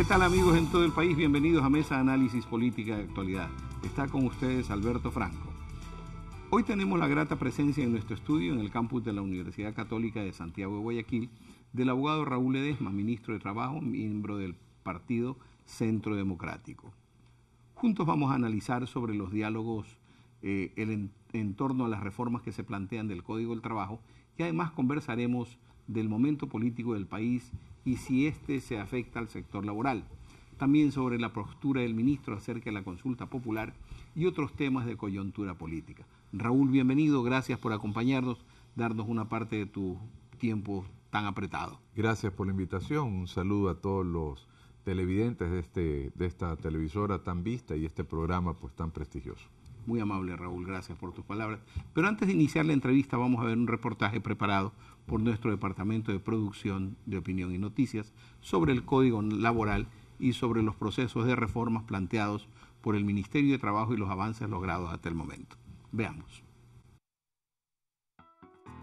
¿Qué tal amigos en todo el país? Bienvenidos a Mesa Análisis Política de Actualidad. Está con ustedes Alberto Franco. Hoy tenemos la grata presencia en nuestro estudio en el campus de la Universidad Católica de Santiago de Guayaquil del abogado Raúl Edesma, ministro de Trabajo, miembro del partido Centro Democrático. Juntos vamos a analizar sobre los diálogos eh, en torno a las reformas que se plantean del Código del Trabajo y además conversaremos del momento político del país y si este se afecta al sector laboral. También sobre la postura del ministro acerca de la consulta popular y otros temas de coyuntura política. Raúl, bienvenido, gracias por acompañarnos, darnos una parte de tu tiempo tan apretado. Gracias por la invitación, un saludo a todos los televidentes de, este, de esta televisora tan vista y este programa pues tan prestigioso. Muy amable Raúl, gracias por tus palabras. Pero antes de iniciar la entrevista vamos a ver un reportaje preparado por nuestro Departamento de Producción de Opinión y Noticias sobre el Código Laboral y sobre los procesos de reformas planteados por el Ministerio de Trabajo y los avances logrados hasta el momento. Veamos.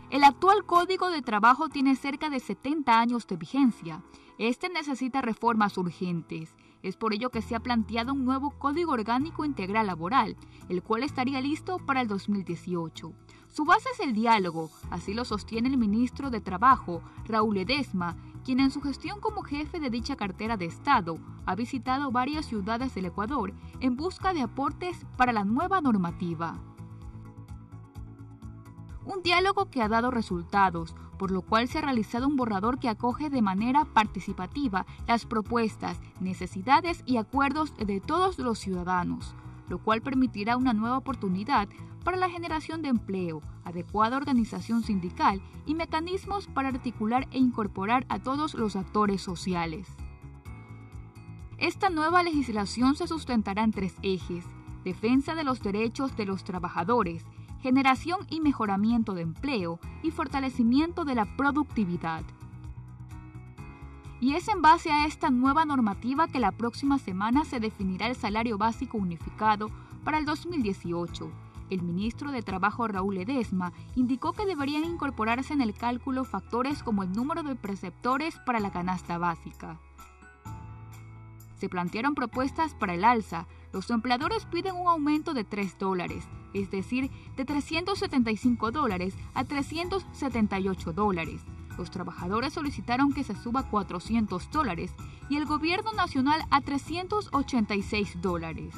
El actual Código de Trabajo tiene cerca de 70 años de vigencia. Este necesita reformas urgentes. Es por ello que se ha planteado un nuevo Código Orgánico Integral Laboral, el cual estaría listo para el 2018. Su base es el diálogo, así lo sostiene el ministro de Trabajo, Raúl Edesma, quien en su gestión como jefe de dicha cartera de Estado ha visitado varias ciudades del Ecuador en busca de aportes para la nueva normativa. Un diálogo que ha dado resultados, por lo cual se ha realizado un borrador que acoge de manera participativa las propuestas, necesidades y acuerdos de todos los ciudadanos lo cual permitirá una nueva oportunidad para la generación de empleo, adecuada organización sindical y mecanismos para articular e incorporar a todos los actores sociales. Esta nueva legislación se sustentará en tres ejes, defensa de los derechos de los trabajadores, generación y mejoramiento de empleo y fortalecimiento de la productividad. Y es en base a esta nueva normativa que la próxima semana se definirá el salario básico unificado para el 2018. El ministro de Trabajo Raúl Edesma indicó que deberían incorporarse en el cálculo factores como el número de preceptores para la canasta básica. Se plantearon propuestas para el alza. Los empleadores piden un aumento de 3 dólares, es decir, de 375 dólares a 378 dólares. Los trabajadores solicitaron que se suba 400 dólares y el gobierno nacional a 386 dólares.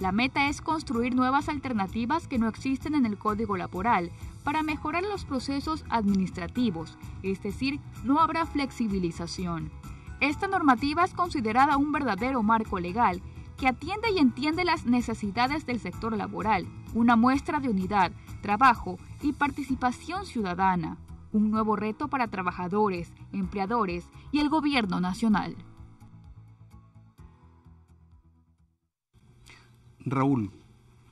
La meta es construir nuevas alternativas que no existen en el Código Laboral para mejorar los procesos administrativos, es decir, no habrá flexibilización. Esta normativa es considerada un verdadero marco legal que atiende y entiende las necesidades del sector laboral, una muestra de unidad, trabajo y participación ciudadana un nuevo reto para trabajadores, empleadores y el gobierno nacional. Raúl,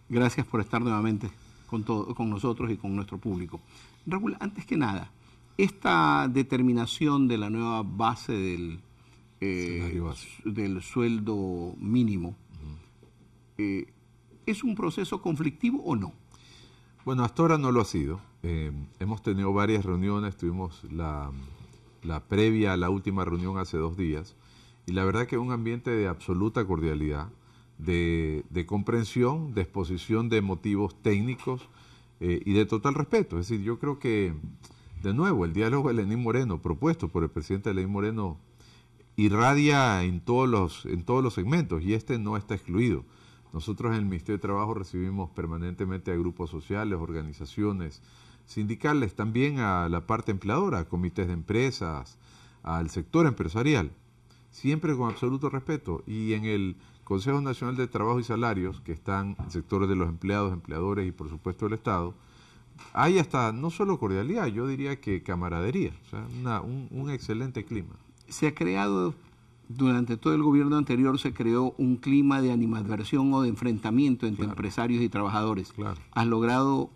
gracias por estar nuevamente con, con nosotros y con nuestro público. Raúl, antes que nada, esta determinación de la nueva base del, eh, del sueldo mínimo, eh, ¿es un proceso conflictivo o no? Bueno, hasta ahora no lo ha sido. Eh, hemos tenido varias reuniones, tuvimos la, previa a la última reunión hace dos días, y la verdad que un ambiente de absoluta cordialidad, de, comprensión, de exposición de motivos técnicos eh, y de total respeto. Es decir, yo creo que, de nuevo, el diálogo de Lenín Moreno, propuesto por el presidente Lenín Moreno, irradia en todos los, en todos los segmentos, y este no está excluido. Nosotros en el Ministerio de Trabajo recibimos permanentemente a grupos sociales, organizaciones, sindicales, también a la parte empleadora, a comités de empresas, al sector empresarial, siempre con absoluto respeto. Y en el Consejo Nacional de Trabajo y Salarios, que están en sectores de los empleados, empleadores y por supuesto el Estado, hay hasta no solo cordialidad, yo diría que camaradería, o sea, un, excelente clima. Se ha creado, durante todo el gobierno anterior, se creó un clima de animadversión o de enfrentamiento entre empresarios y trabajadores. Claro. Has logrado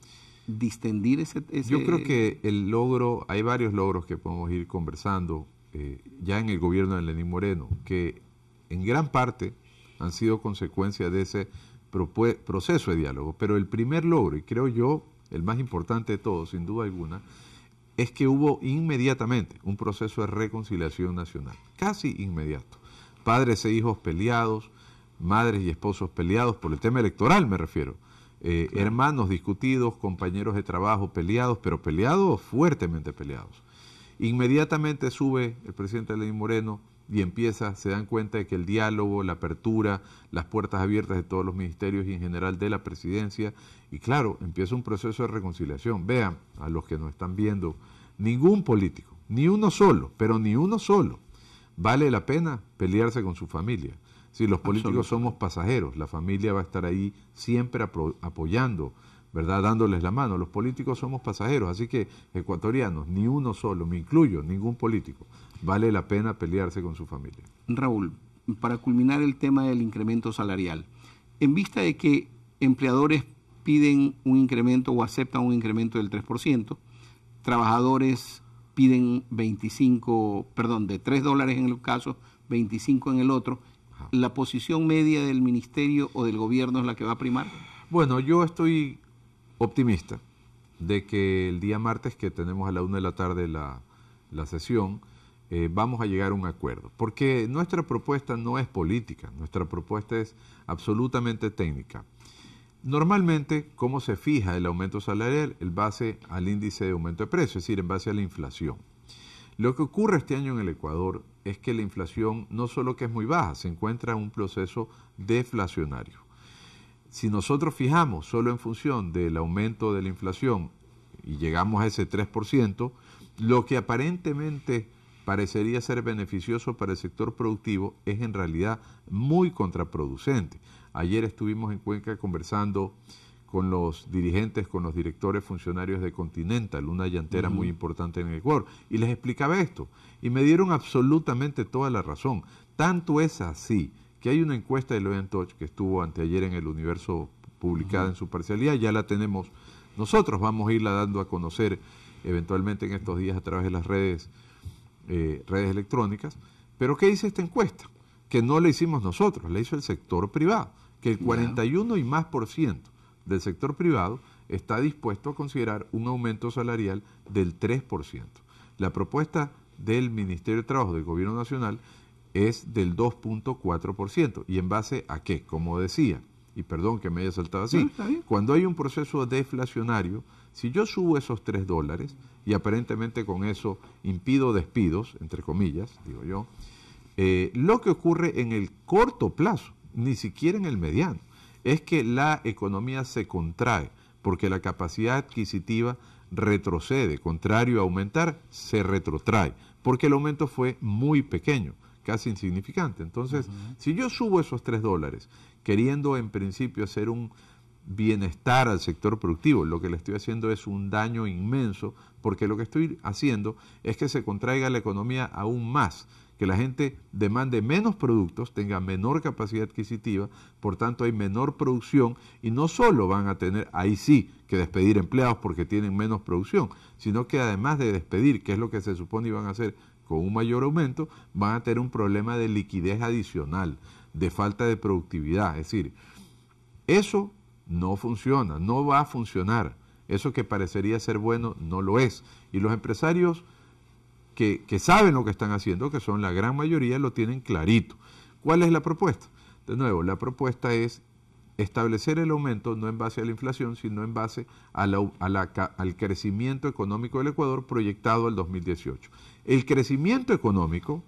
distendir ese, Yo creo que el logro, hay varios logros que podemos ir conversando eh, ya en el gobierno de Lenín Moreno, que en gran parte han sido consecuencia de ese proceso de diálogo. Pero el primer logro, y creo yo el más importante de todos, sin duda alguna, es que hubo inmediatamente un proceso de reconciliación nacional, casi inmediato. Padres e hijos peleados, madres y esposos peleados por el tema electoral, me refiero eh, hermanos discutidos, compañeros de trabajo peleados, pero peleados, fuertemente peleados. Inmediatamente sube el presidente Lenín Moreno y empieza, se dan cuenta de que el diálogo, la apertura, las puertas abiertas de todos los ministerios y en general de la presidencia, y claro, empieza un proceso de reconciliación. Vean, a los que nos están viendo, ningún político, ni uno solo, pero ni uno solo, vale la pena pelearse con su familia sí, los políticos somos pasajeros, la familia va a estar ahí siempre apoyando, ¿verdad? Dándoles la mano. Los políticos somos pasajeros, así que ecuatorianos, ni uno solo, me incluyo, ningún político, vale la pena pelearse con su familia. Raúl, para culminar el tema del incremento salarial, en vista de que empleadores piden un incremento o aceptan un incremento del 3%, trabajadores piden 25, perdón, de 3 dólares en el caso, 25 en el otro, ¿la posición media del ministerio o del gobierno es la que va a primar? Bueno, yo estoy optimista de que el día martes, que tenemos a la una de la tarde la, sesión, eh, vamos a llegar a un acuerdo. Porque nuestra propuesta no es política, nuestra propuesta es absolutamente técnica. Normalmente, ¿cómo se fija el aumento salarial? El base al índice de aumento de precios, es decir, en base a la inflación. Lo que ocurre este año en el Ecuador es que la inflación no solo que es muy baja, se encuentra en un proceso deflacionario. Si nosotros fijamos solo en función del aumento de la inflación y llegamos a ese 3%, lo que aparentemente parecería ser beneficioso para el sector productivo es en realidad muy contraproducente. Ayer estuvimos en Cuenca conversando con los dirigentes, con los directores funcionarios de Continental, una llantera muy importante en Ecuador, y les explicaba esto, y me dieron absolutamente toda la razón. Tanto es así que hay una encuesta de evento que estuvo anteayer en el Universo publicada en su parcialidad, ya la tenemos nosotros, vamos a irla dando a conocer eventualmente en estos días a través de las redes, eh, redes electrónicas. Pero ¿qué dice esta encuesta? Que no la hicimos nosotros, la hizo el sector privado, que el 41 y más por ciento del sector privado está dispuesto a considerar un aumento salarial del 3%. La propuesta del Ministerio de Trabajo del Gobierno Nacional es del 2.4%. ¿Y en base a qué? Como decía, y perdón que me haya saltado así, cuando hay un proceso deflacionario, si yo subo esos 3 dólares y aparentemente con eso impido despidos, entre comillas, digo yo, eh, lo que ocurre en el corto plazo, ni siquiera en el mediano, es que la economía se contrae porque la capacidad adquisitiva retrocede, contrario a aumentar, se retrotrae, porque el aumento fue muy pequeño, casi insignificante. Entonces, si yo subo esos tres dólares, queriendo en principio hacer un bienestar al sector productivo, lo que le estoy haciendo es un daño inmenso, porque lo que estoy haciendo es que se contraiga la economía aún más la gente demande menos productos, tenga menor capacidad adquisitiva, por tanto hay menor producción y no solo van a tener ahí sí que despedir empleados porque tienen menos producción, sino que además de despedir, que es lo que se supone iban a hacer con un mayor aumento, van a tener un problema de liquidez adicional, de falta de productividad. Es decir, eso no funciona, no va a funcionar. Eso que parecería ser bueno no lo es. Y los empresarios que, saben lo que están haciendo, que son la gran mayoría, lo tienen clarito. ¿Cuál es la propuesta? De nuevo, la propuesta es establecer el aumento no en base a la inflación, sino en base al crecimiento económico del Ecuador proyectado al 2018. El crecimiento económico,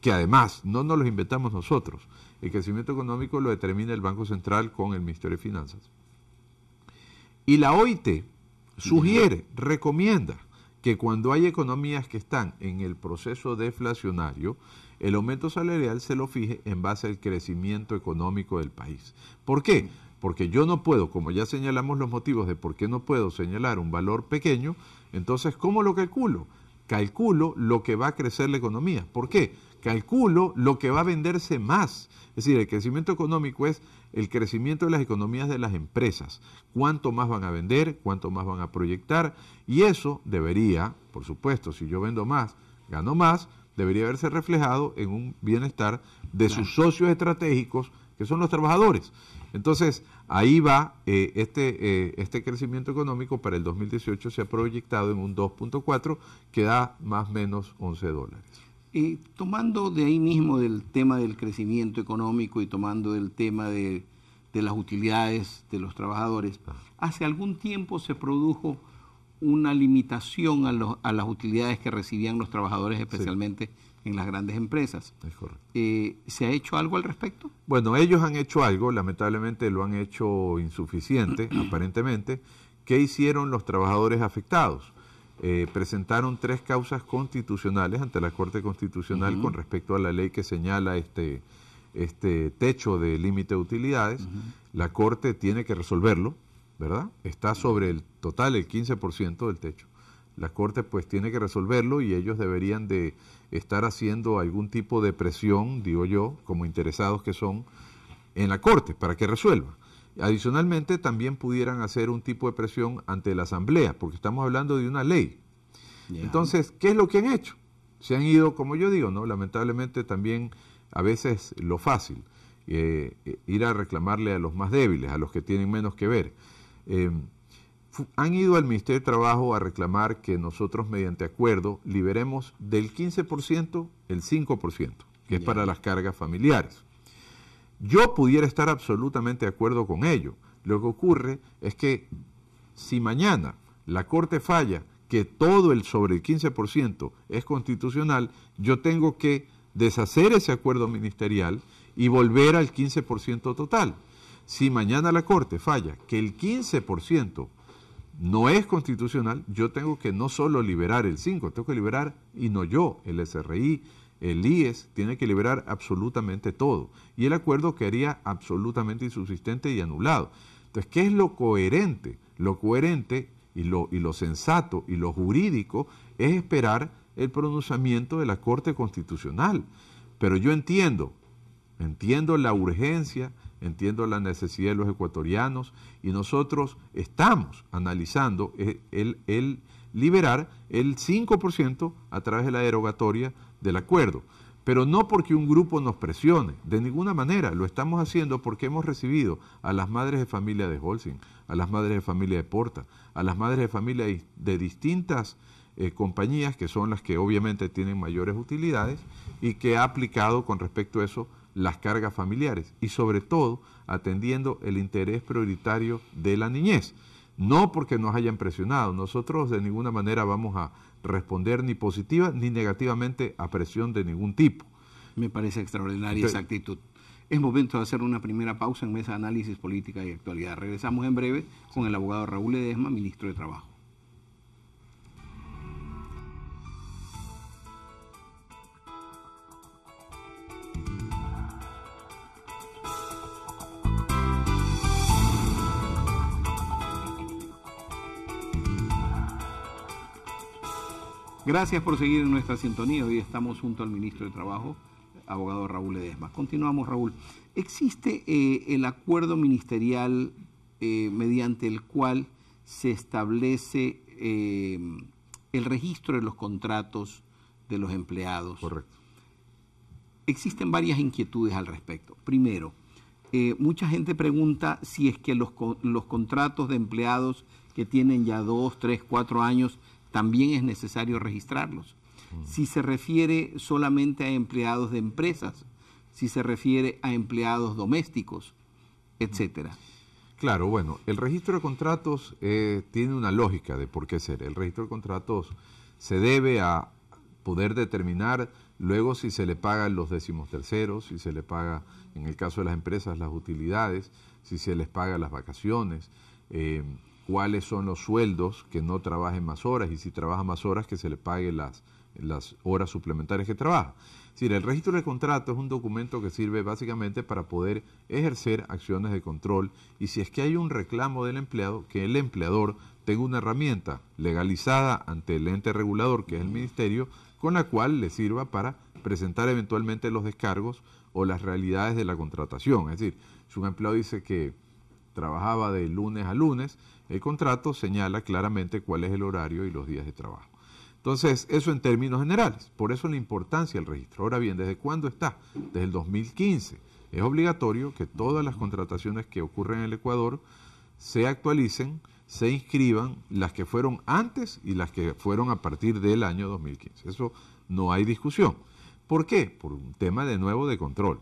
que además no nos lo inventamos nosotros, el crecimiento económico lo determina el Banco Central con el Ministerio de Finanzas. Y la OIT sugiere, recomienda que cuando hay economías que están en el proceso deflacionario, el aumento salarial se lo fije en base al crecimiento económico del país. ¿Por qué? Porque yo no puedo, como ya señalamos los motivos de por qué no puedo señalar un valor pequeño, entonces, ¿cómo lo calculo? Calculo lo que va a crecer la economía. ¿Por qué? Calculo lo que va a venderse más. Es decir, el crecimiento económico es el crecimiento de las economías de las empresas, cuánto más van a vender, cuánto más van a proyectar, y eso debería, por supuesto, si yo vendo más, gano más, debería verse reflejado en un bienestar de sus socios estratégicos, que son los trabajadores. Entonces, ahí va eh, este, eh, este crecimiento económico para el 2018 se ha proyectado en un 2.4 que da más o menos 11 dólares tomando de ahí mismo del tema del crecimiento económico y tomando el tema de, las utilidades de los trabajadores, ah. hace algún tiempo se produjo una limitación a, las utilidades que recibían los trabajadores, especialmente en las grandes empresas. Eh, ¿Se ha hecho algo al respecto? Bueno, ellos han hecho algo, lamentablemente lo han hecho insuficiente, aparentemente. ¿Qué hicieron los trabajadores afectados? Eh, presentaron tres causas constitucionales ante la Corte Constitucional con respecto a la ley que señala este, este techo de límite de utilidades. La Corte tiene que resolverlo, ¿verdad? Está sobre el total, el 15% del techo. La Corte pues tiene que resolverlo y ellos deberían de estar haciendo algún tipo de presión, digo yo, como interesados que son, en la Corte para que resuelva. Adicionalmente, también pudieran hacer un tipo de presión ante la Asamblea, porque estamos hablando de una ley. Entonces, ¿qué es lo que han hecho? Se han ido, como yo digo, ¿no? Lamentablemente también a veces lo fácil, eh, ir a reclamarle a los más débiles, a los que tienen menos que ver. Em, han ido al Ministerio de Trabajo a reclamar que nosotros, mediante acuerdo, liberemos del 15% el 5%, que es para las cargas familiares. Yo pudiera estar absolutamente de acuerdo con ello. Lo que ocurre es que si mañana la Corte falla que todo el sobre el 15% es constitucional, yo tengo que deshacer ese acuerdo ministerial y volver al 15% total. Si mañana la Corte falla que el 15% no es constitucional, yo tengo que no solo liberar el 5, tengo que liberar, y no yo, el SRI, el IES tiene que liberar absolutamente todo y el acuerdo quedaría absolutamente insubsistente y anulado. Entonces, ¿qué es lo coherente? Lo coherente y lo, y lo sensato y lo jurídico es esperar el pronunciamiento de la Corte Constitucional. Pero yo entiendo, entiendo la urgencia, entiendo la necesidad de los ecuatorianos y nosotros estamos analizando eh, el, el liberar el 5% a través de la derogatoria del acuerdo, pero no porque un grupo nos presione, de ninguna manera, lo estamos haciendo porque hemos recibido a las madres de familia de Holcim, a las madres de familia de Porta, a las madres de familia de distintas eh, compañías que son las que obviamente tienen mayores utilidades y que ha aplicado con respecto a eso las cargas familiares y sobre todo atendiendo el interés prioritario de la niñez. No porque nos hayan presionado, nosotros de ninguna manera vamos a responder ni positiva ni negativamente a presión de ningún tipo. Me parece extraordinaria esa actitud. Es momento de hacer una primera pausa en Mesa de Análisis Política y Actualidad. Regresamos en breve con el abogado Raúl Edesma, ministro de Trabajo. Gracias por seguir en nuestra sintonía. Hoy estamos junto al ministro de Trabajo, abogado Raúl Edesma. Continuamos, Raúl. ¿Existe eh, el acuerdo ministerial eh, mediante el cual se establece eh, el registro de los contratos de los empleados? Correcto. Existen varias inquietudes al respecto. Primero, mucha gente pregunta si es que los contratos de empleados que tienen ya dos, tres, cuatro años también es necesario registrarlos. Mm. Si se refiere solamente a empleados de empresas, si se refiere a empleados domésticos, etcétera. Claro, bueno, el registro de contratos eh, tiene una lógica de por qué ser. El registro de contratos se debe a poder determinar luego si se le pagan los décimos terceros, si se le paga, en el caso de las empresas, las utilidades, si se les paga las vacaciones. Eh, cuáles son los sueldos, que no trabajen más horas y si trabaja más horas que se le pague las, las horas suplementarias que trabaja. Es decir, el registro de contrato es un documento que sirve básicamente para poder ejercer acciones de control y si es que hay un reclamo del empleado, que el empleador tenga una herramienta legalizada ante el ente regulador, que es el ministerio, con la cual le sirva para presentar eventualmente los descargos o las realidades de la contratación. Es decir, si un empleado dice que trabajaba de lunes a lunes, el contrato señala claramente cuál es el horario y los días de trabajo. Entonces, eso en términos generales. Por eso la importancia del registro. Ahora bien, ¿desde cuándo está? Desde el 2015. Es obligatorio que todas las contrataciones que ocurren en el Ecuador se actualicen, se inscriban las que fueron antes y las que fueron a partir del año 2015. Eso no hay discusión. ¿Por qué? Por un tema de nuevo de control.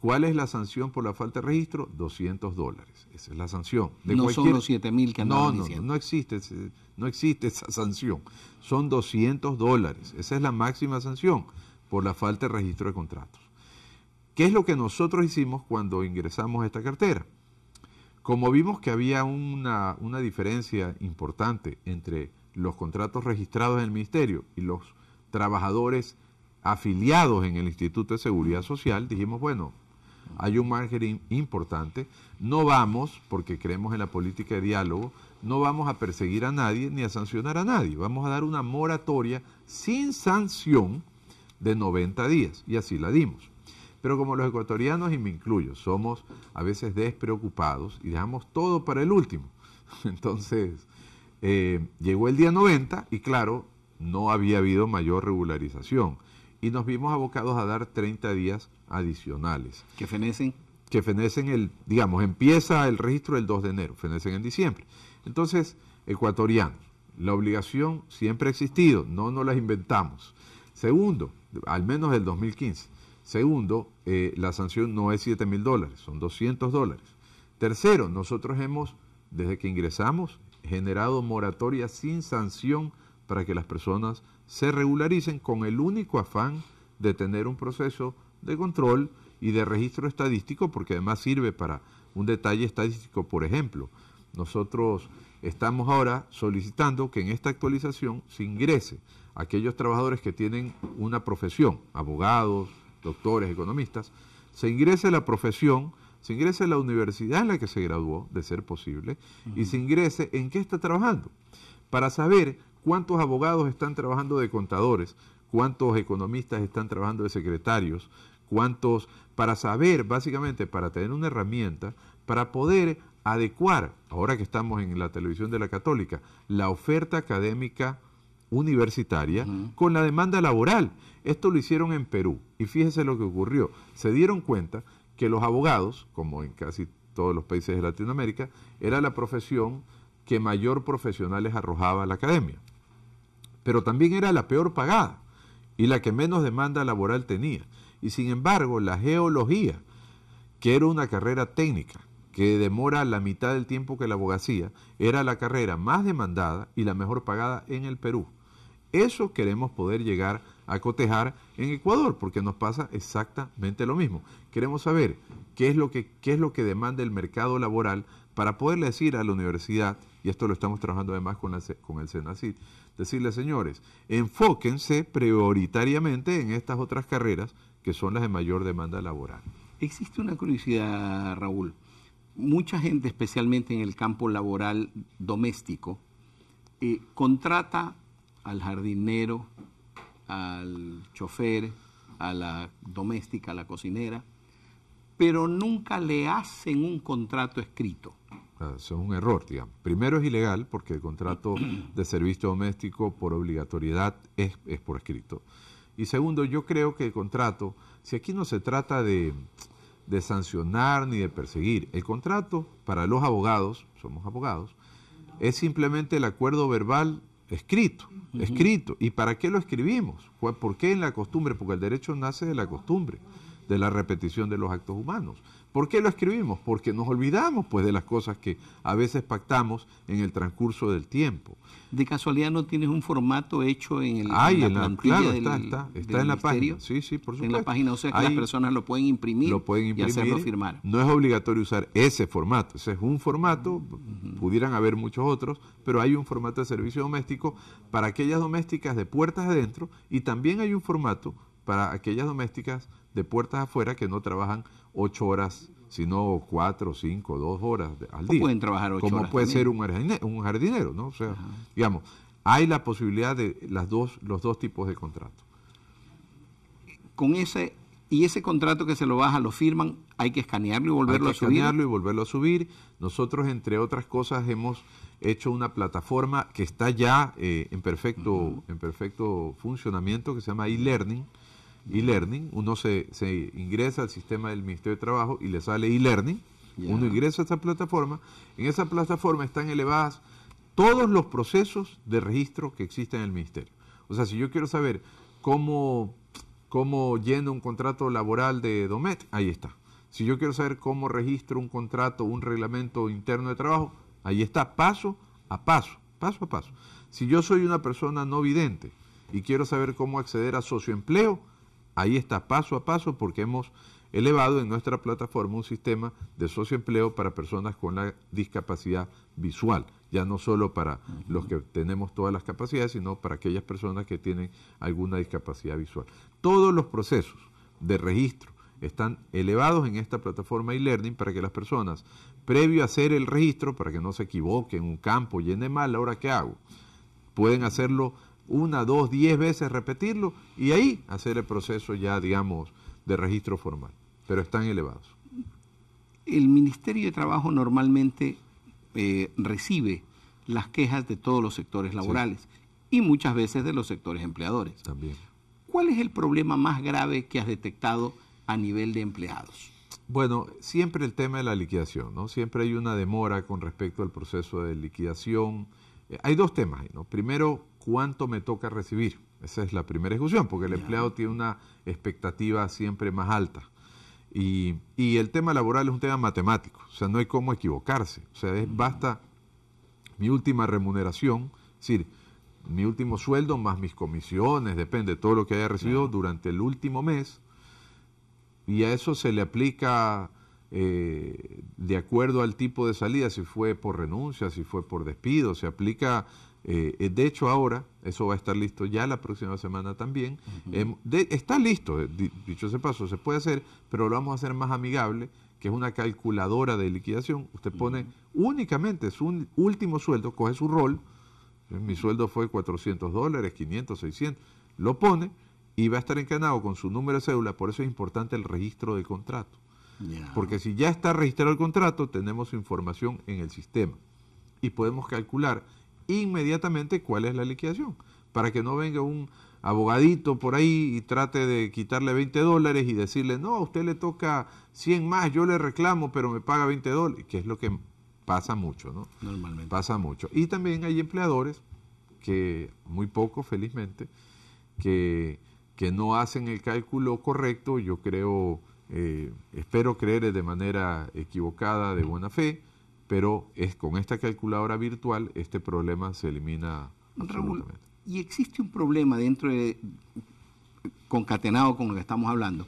¿Cuál es la sanción por la falta de registro? 200 dólares. Esa es la sanción. De no son los 7 mil que no, no, No, existe, no existe esa sanción. Son 200 dólares. Esa es la máxima sanción por la falta de registro de contratos. ¿Qué es lo que nosotros hicimos cuando ingresamos a esta cartera? Como vimos que había una, una diferencia importante entre los contratos registrados en el Ministerio y los trabajadores afiliados en el Instituto de Seguridad Social, dijimos, bueno, hay un margen importante. No vamos, porque creemos en la política de diálogo, no vamos a perseguir a nadie ni a sancionar a nadie. Vamos a dar una moratoria sin sanción de 90 días. Y así la dimos. Pero como los ecuatorianos, y me incluyo, somos a veces despreocupados y dejamos todo para el último. Entonces, eh, llegó el día 90 y claro, no había habido mayor regularización y nos vimos abocados a dar 30 días adicionales. ¿Que fenecen? Que fenecen el, digamos, empieza el registro el 2 de enero, fenecen en diciembre. Entonces, ecuatoriano, la obligación siempre ha existido, no nos las inventamos. Segundo, al menos del 2015. Segundo, eh, la sanción no es 7 mil dólares, son 200 dólares. Tercero, nosotros hemos, desde que ingresamos, generado moratoria sin sanción para que las personas se regularicen con el único afán de tener un proceso de control y de registro estadístico, porque además sirve para un detalle estadístico. Por ejemplo, nosotros estamos ahora solicitando que en esta actualización se ingrese a aquellos trabajadores que tienen una profesión, abogados, doctores, economistas, se ingrese la profesión, se ingrese a la universidad en la que se graduó, de ser posible, y se ingrese en qué está trabajando, para saber ¿Cuántos abogados están trabajando de contadores? ¿Cuántos economistas están trabajando de secretarios? ¿Cuántos? Para saber, básicamente, para tener una herramienta, para poder adecuar, ahora que estamos en la televisión de la católica, la oferta académica universitaria con la demanda laboral. Esto lo hicieron en Perú y fíjese lo que ocurrió. Se dieron cuenta que los abogados, como en casi todos los países de Latinoamérica, era la profesión que mayor profesionales arrojaba a la academia pero también era la peor pagada y la que menos demanda laboral tenía. Y sin embargo, la geología, que era una carrera técnica, que demora la mitad del tiempo que la abogacía, era la carrera más demandada y la mejor pagada en el Perú. Eso queremos poder llegar a cotejar en Ecuador, porque nos pasa exactamente lo mismo. Queremos saber qué es lo que, demanda el mercado laboral para poderle decir a la universidad, y esto lo estamos trabajando además con, con el Senacid, Decirle, señores, enfóquense prioritariamente en estas otras carreras que son las de mayor demanda laboral. Existe una curiosidad, Raúl. Mucha gente, especialmente en el campo laboral doméstico, eh, contrata al jardinero, al chofer, a la doméstica, a la cocinera, pero nunca le hacen un contrato escrito. Eso es un error, digamos. Primero es ilegal porque el contrato de servicio doméstico por obligatoriedad es, por escrito. Y segundo, yo creo que el contrato, si aquí no se trata de, sancionar ni de perseguir, el contrato para los abogados, somos abogados, es simplemente el acuerdo verbal escrito, escrito. ¿Y para qué lo escribimos? ¿Por qué en la costumbre? Porque el derecho nace de la costumbre, de la repetición de los actos humanos. ¿Por qué lo escribimos? Porque nos olvidamos pues de las cosas que a veces pactamos en el transcurso del tiempo. De casualidad no tienes un formato hecho en el la, en del, está, está, en la página. Sí, sí, por supuesto. En la página, o sea que las personas lo pueden imprimir, y hacerlo firmar. No es obligatorio usar ese formato, ese es un formato, pudieran haber muchos otros, pero hay un formato de servicio doméstico para aquellas domésticas de puertas adentro y también hay un formato para aquellas domésticas de puertas afuera que no trabajan ocho horas, sino cuatro, cinco, dos horas al día. Pueden trabajar ocho Como puede ser un jardinero, ¿no? O sea, digamos, hay la posibilidad de las dos, los dos tipos de contrato. Con ese y ese contrato que se lo baja, lo firman, hay que escanearlo y volverlo hay que a subir. Escanearlo y volverlo a subir. Nosotros, entre otras cosas, hemos hecho una plataforma que está ya eh, en perfecto, en perfecto funcionamiento, que se llama e-learning, e-learning, uno se, ingresa al sistema del Ministerio de Trabajo y le sale e-learning, uno ingresa a esa plataforma, en esa plataforma están elevadas todos los procesos de registro que existen en el Ministerio. O sea, si yo quiero saber cómo, cómo lleno un contrato laboral de Domet, ahí está. Si yo quiero saber cómo registro un contrato, un reglamento interno de trabajo, ahí está, paso a paso, paso a paso. Si yo soy una persona no vidente y quiero saber cómo acceder a socioempleo, Ahí está, paso a paso, porque hemos elevado en nuestra plataforma un sistema de socioempleo para personas con la discapacidad visual, ya no solo para los que tenemos todas las capacidades, sino para aquellas personas que tienen alguna discapacidad visual. Todos los procesos de registro están elevados en esta plataforma e-learning para que las personas, previo a hacer el registro, para que no se equivoquen, un campo llene mal, ahora qué hago, pueden hacerlo una, dos, diez veces repetirlo y ahí hacer el proceso ya, digamos, de registro formal. Pero están elevados. El Ministerio de Trabajo normalmente eh, recibe las quejas de todos los sectores laborales y muchas veces de los sectores empleadores. También. ¿Cuál es el problema más grave que has detectado a nivel de empleados? Bueno, siempre el tema de la liquidación, ¿no? Siempre hay una demora con respecto al proceso de liquidación. Eh, hay dos temas, ¿no? Primero, cuánto me toca recibir. Esa es la primera ejecución, porque el empleado tiene una expectativa siempre más alta. Y, el tema laboral es un tema matemático, o sea, no hay cómo equivocarse. O sea, mm. basta mi última remuneración, es decir, mi último sueldo más mis comisiones, depende de todo lo que haya recibido durante el último mes, y a eso se le aplica eh, de acuerdo al tipo de salida, si fue por renuncia, si fue por despido, se aplica eh, eh, de hecho, ahora, eso va a estar listo ya la próxima semana también. Em, está listo, eh, dicho ese paso, se puede hacer, pero lo vamos a hacer más amigable, que es una calculadora de liquidación. Usted pone únicamente su último sueldo, coge su rol, mi sueldo fue 400 dólares, 500, 600, lo pone y va a estar encanado con su número de cédula, por eso es importante el registro de contrato. Porque si ya está registrado el contrato, tenemos información en el sistema y podemos calcular inmediatamente cuál es la liquidación, para que no venga un abogadito por ahí y trate de quitarle 20 dólares y decirle, no, a usted le toca 100 más, yo le reclamo, pero me paga 20 dólares, que es lo que pasa mucho, ¿no? Normalmente. Pasa mucho. Y también hay empleadores, que muy pocos, felizmente, que, no hacen el cálculo correcto, yo creo, eh, espero creer de manera equivocada, de buena fe, pero es con esta calculadora virtual este problema se elimina absolutamente. y existe un problema dentro de concatenado con lo que estamos hablando.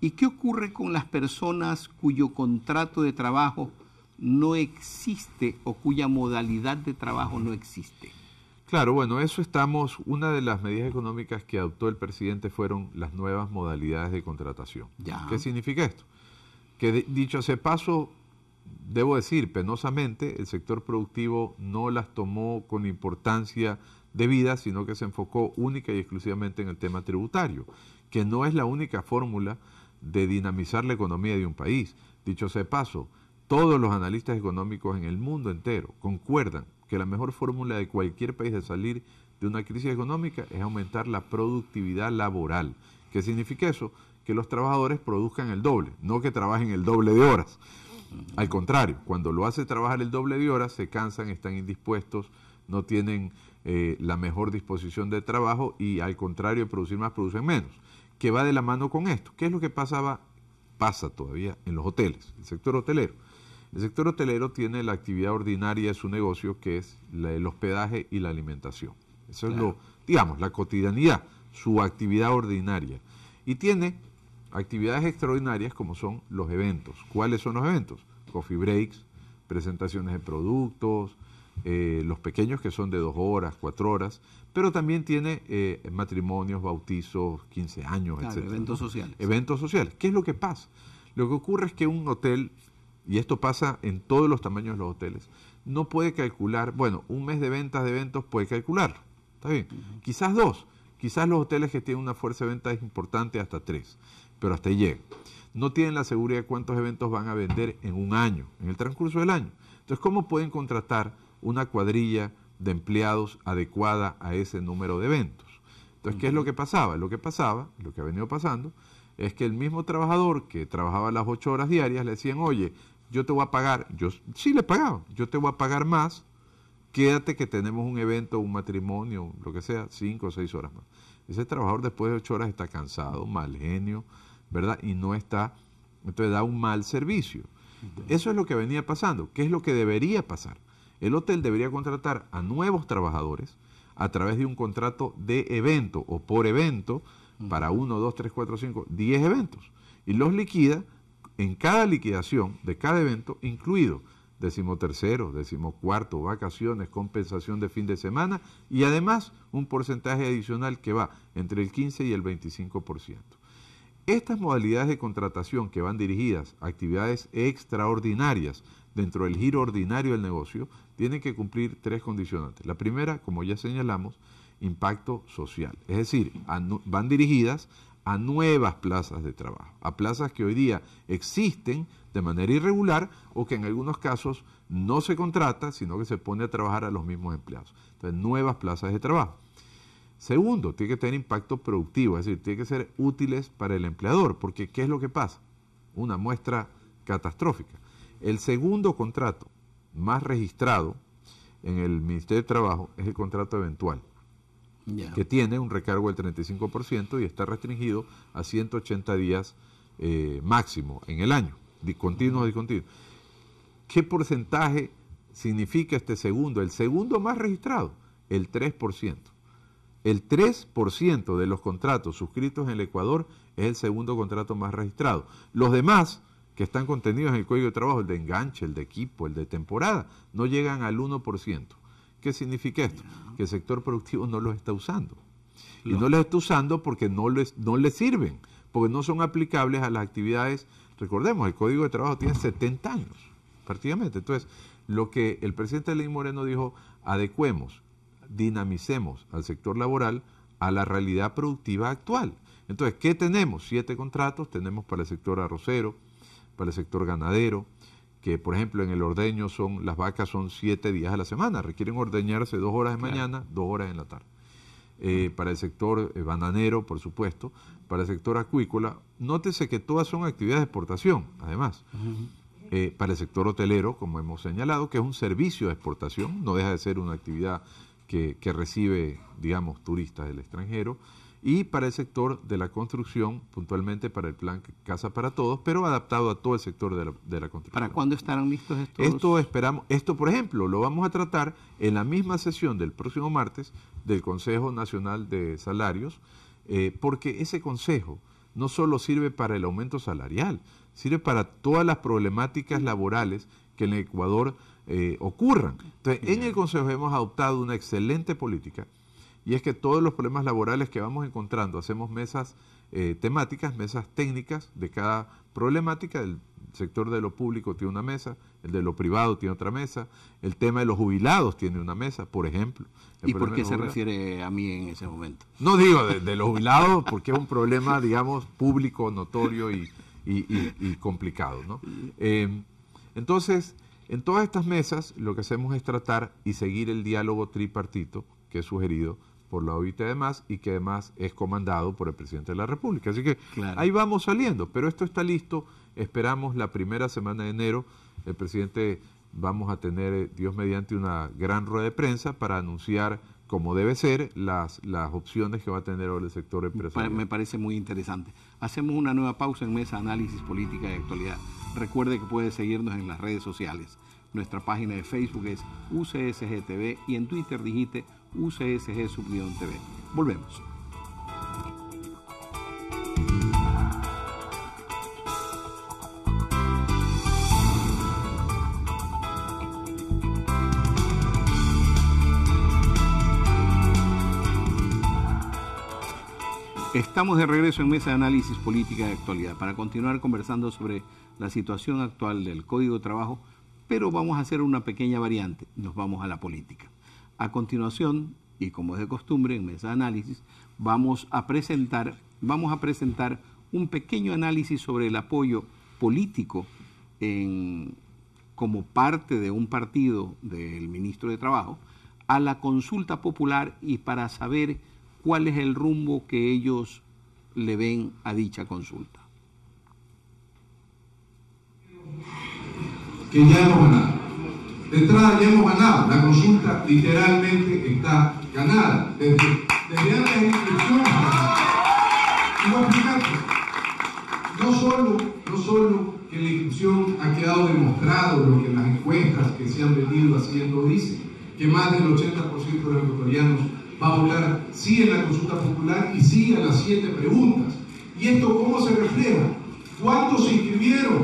¿Y qué ocurre con las personas cuyo contrato de trabajo no existe o cuya modalidad de trabajo no existe? Claro, bueno, eso estamos, una de las medidas económicas que adoptó el presidente fueron las nuevas modalidades de contratación. ¿Qué significa esto? Que dicho hace paso, debo decir, penosamente, el sector productivo no las tomó con importancia debida, sino que se enfocó única y exclusivamente en el tema tributario, que no es la única fórmula de dinamizar la economía de un país. Dicho sea paso, todos los analistas económicos en el mundo entero concuerdan que la mejor fórmula de cualquier país de salir de una crisis económica es aumentar la productividad laboral. ¿Qué significa eso? Que los trabajadores produzcan el doble, no que trabajen el doble de horas. Al contrario, cuando lo hace trabajar el doble de horas, se cansan, están indispuestos, no tienen eh, la mejor disposición de trabajo y al contrario de producir más, producen menos. ¿Qué va de la mano con esto. ¿Qué es lo que pasaba? Pasa todavía en los hoteles, el sector hotelero. El sector hotelero tiene la actividad ordinaria de su negocio, que es el hospedaje y la alimentación. Eso es lo, digamos, la cotidianidad, su actividad ordinaria. Y tiene Actividades extraordinarias como son los eventos. ¿Cuáles son los eventos? Coffee breaks, presentaciones de productos, eh, los pequeños que son de dos horas, cuatro horas, pero también tiene eh, matrimonios, bautizos, 15 años, etc. Eventos sociales. Eventos sociales. ¿Qué es lo que pasa? Lo que ocurre es que un hotel, y esto pasa en todos los tamaños de los hoteles, no puede calcular, bueno, un mes de ventas de eventos puede calcularlo, está bien, quizás dos, quizás los hoteles que tienen una fuerza de ventas importante hasta tres, pero hasta ahí llega. No tienen la seguridad de cuántos eventos van a vender en un año, en el transcurso del año. Entonces, ¿cómo pueden contratar una cuadrilla de empleados adecuada a ese número de eventos? Entonces, ¿qué es lo que pasaba? Lo que pasaba, lo que ha venido pasando, es que el mismo trabajador que trabajaba las ocho horas diarias le decían, oye, yo te voy a pagar, yo sí le pagaba, yo te voy a pagar más, quédate que tenemos un evento, un matrimonio, lo que sea, cinco o seis horas más. Ese trabajador después de ocho horas está cansado, mal genio, ¿verdad? Y no está, entonces da un mal servicio. eso es lo que venía pasando. ¿Qué es lo que debería pasar? El hotel debería contratar a nuevos trabajadores a través de un contrato de evento o por evento para uno, dos, 3, cuatro, cinco, diez eventos. Y los liquida en cada liquidación de cada evento, incluido decimotercero, decimocuarto, vacaciones, compensación de fin de semana y además un porcentaje adicional que va entre el 15 y el 25%. Estas modalidades de contratación que van dirigidas a actividades extraordinarias dentro del giro ordinario del negocio tienen que cumplir tres condicionantes. La primera, como ya señalamos, impacto social. Es decir, van dirigidas a nuevas plazas de trabajo, a plazas que hoy día existen de manera irregular o que en algunos casos no se contrata, sino que se pone a trabajar a los mismos empleados. Entonces, nuevas plazas de trabajo. Segundo, tiene que tener impacto productivo, es decir, tiene que ser útiles para el empleador, porque ¿qué es lo que pasa? Una muestra catastrófica. El segundo contrato más registrado en el Ministerio de Trabajo es el contrato eventual, que tiene un recargo del 35% y está restringido a 180 días eh, máximo en el año, discontinuo o discontinuo. ¿Qué porcentaje significa este segundo? El segundo más registrado, el 3%. El 3% de los contratos suscritos en el Ecuador es el segundo contrato más registrado. Los demás que están contenidos en el Código de Trabajo, el de enganche, el de equipo, el de temporada, no llegan al 1%. ¿Qué significa esto? Que el sector productivo no los está usando. Y no los está usando porque no les, no les sirven, porque no son aplicables a las actividades. Recordemos, el Código de Trabajo tiene 70 años, prácticamente. Entonces, lo que el presidente Lenín Moreno dijo, adecuemos dinamicemos al sector laboral a la realidad productiva actual. Entonces, ¿qué tenemos? Siete contratos tenemos para el sector arrocero, para el sector ganadero, que por ejemplo en el ordeño son, las vacas son siete días a la semana, requieren ordeñarse dos horas de mañana, dos horas en la tarde. Eh, para el sector eh, bananero, por supuesto, para el sector acuícola, nótese que todas son actividades de exportación, además. Eh, para el sector hotelero, como hemos señalado, que es un servicio de exportación, no deja de ser una actividad que, recibe, digamos, turistas del extranjero, y para el sector de la construcción, puntualmente para el plan Casa para Todos, pero adaptado a todo el sector de la, construcción. ¿Para cuándo estarán listos estos? Esto esperamos, esto por ejemplo lo vamos a tratar en la misma sesión del próximo martes del Consejo Nacional de Salarios, eh, porque ese consejo no solo sirve para el aumento salarial, sirve para todas las problemáticas laborales que en Ecuador eh, ocurran. Entonces, en el Consejo hemos adoptado una excelente política y es que todos los problemas laborales que vamos encontrando, hacemos mesas eh, temáticas, mesas técnicas de cada problemática. El sector de lo público tiene una mesa, el de lo privado tiene otra mesa, el tema de los jubilados tiene una mesa, por ejemplo. ¿Y por qué se refiere a mí en ese momento? No digo de, los jubilados porque es un problema, digamos, público, notorio y, complicado. ¿no? Eh, entonces, en todas estas mesas lo que hacemos es tratar y seguir el diálogo tripartito que es sugerido por la OIT además y que además es comandado por el presidente de la República. Así que ahí vamos saliendo, pero esto está listo, esperamos la primera semana de enero, el presidente vamos a tener, eh, Dios mediante, una gran rueda de prensa para anunciar como debe ser, las, las opciones que va a tener ahora el sector empresarial. Me parece muy interesante. Hacemos una nueva pausa en Mesa Análisis Política y Actualidad. Recuerde que puede seguirnos en las redes sociales. Nuestra página de Facebook es UCSGTV y en Twitter digite UCSG TV. Volvemos. Estamos de regreso en Mesa de Análisis Política de Actualidad para continuar conversando sobre la situación actual del Código de Trabajo, pero vamos a hacer una pequeña variante, nos vamos a la política. A continuación, y como es de costumbre en Mesa de Análisis, vamos a presentar, vamos a presentar un pequeño análisis sobre el apoyo político como parte de un partido del ministro de Trabajo a la consulta popular y para saber cuál es el rumbo que ellos le ven a dicha consulta. Que ya hemos ganado. De entrada ya hemos ganado. La consulta literalmente está ganada. Desde, antes de inscripción. No solo, no solo que la inscripción ha quedado demostrado lo que las encuestas que se han venido haciendo dicen, que más del 80% de los ecuatorianos va a hablar sí en la consulta popular y sí a las siete preguntas. ¿Y esto cómo se refleja? ¿Cuántos se inscribieron?